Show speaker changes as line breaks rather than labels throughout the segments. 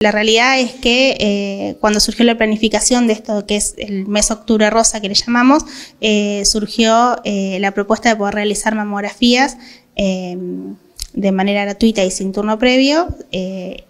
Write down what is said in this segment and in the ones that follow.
La realidad es que eh, cuando surgió la planificación de esto que es el mes octubre rosa que le llamamos, eh, surgió eh, la propuesta de poder realizar mamografías de manera gratuita y sin turno previo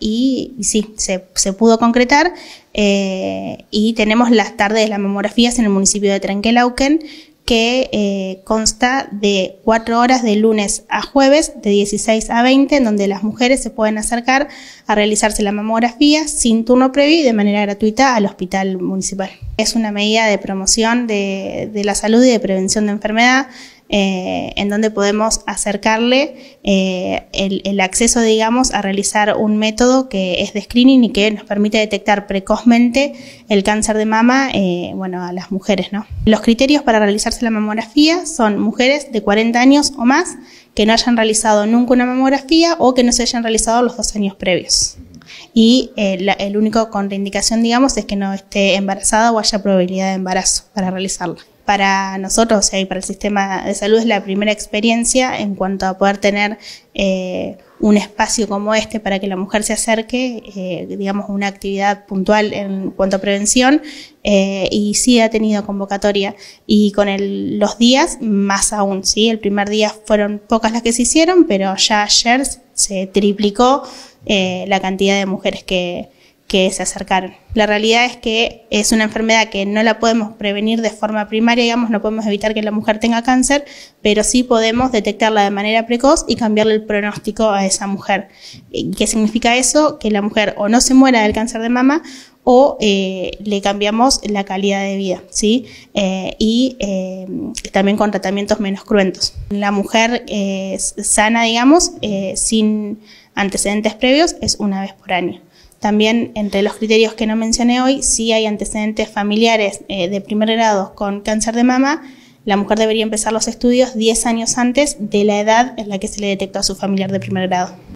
y, sí, se, pudo concretar y tenemos las tardes de las mamografías en el municipio de Trenquelauquen que eh, consta de cuatro horas de lunes a jueves, de 16 a 20, en donde las mujeres se pueden acercar a realizarse la mamografía sin turno previo y de manera gratuita al hospital municipal. Es una medida de promoción de, de la salud y de prevención de enfermedad eh, en donde podemos acercarle eh, el, acceso, digamos, a realizar un método que es de screening y que nos permite detectar precozmente el cáncer de mama, eh, bueno, a las mujeres, ¿no? Los criterios para realizarse la mamografía son mujeres de 40 años o más que no hayan realizado nunca una mamografía o que no se hayan realizado los dos años previos. Y el, el único contraindicación, digamos, es que no esté embarazada o haya probabilidad de embarazo para realizarla para nosotros, o eh, sea, y para el sistema de salud es la primera experiencia en cuanto a poder tener eh, un espacio como este para que la mujer se acerque, eh, digamos, una actividad puntual en cuanto a prevención, y sí ha tenido convocatoria. Y con los días, más aún, ¿sí? El primer día fueron pocas las que se hicieron, pero ya ayer se triplicó la cantidad de mujeres que, que se acercaron. La realidad es que es una enfermedad que no la podemos prevenir de forma primaria, digamos, no podemos evitar que la mujer tenga cáncer, pero sí podemos detectarla de manera precoz y cambiarle el pronóstico a esa mujer. ¿Qué significa eso? Que la mujer o no se muera del cáncer de mama o eh, le cambiamos la calidad de vida, ¿sí? Eh, y eh, también con tratamientos menos cruentos. La mujer sana, digamos, sin antecedentes previos, es una vez por año. También entre los criterios que no mencioné hoy, si hay antecedentes familiares eh, de primer grado con cáncer de mama, la mujer debería empezar los estudios 10 años antes de la edad en la que se le detectó a su familiar de primer grado.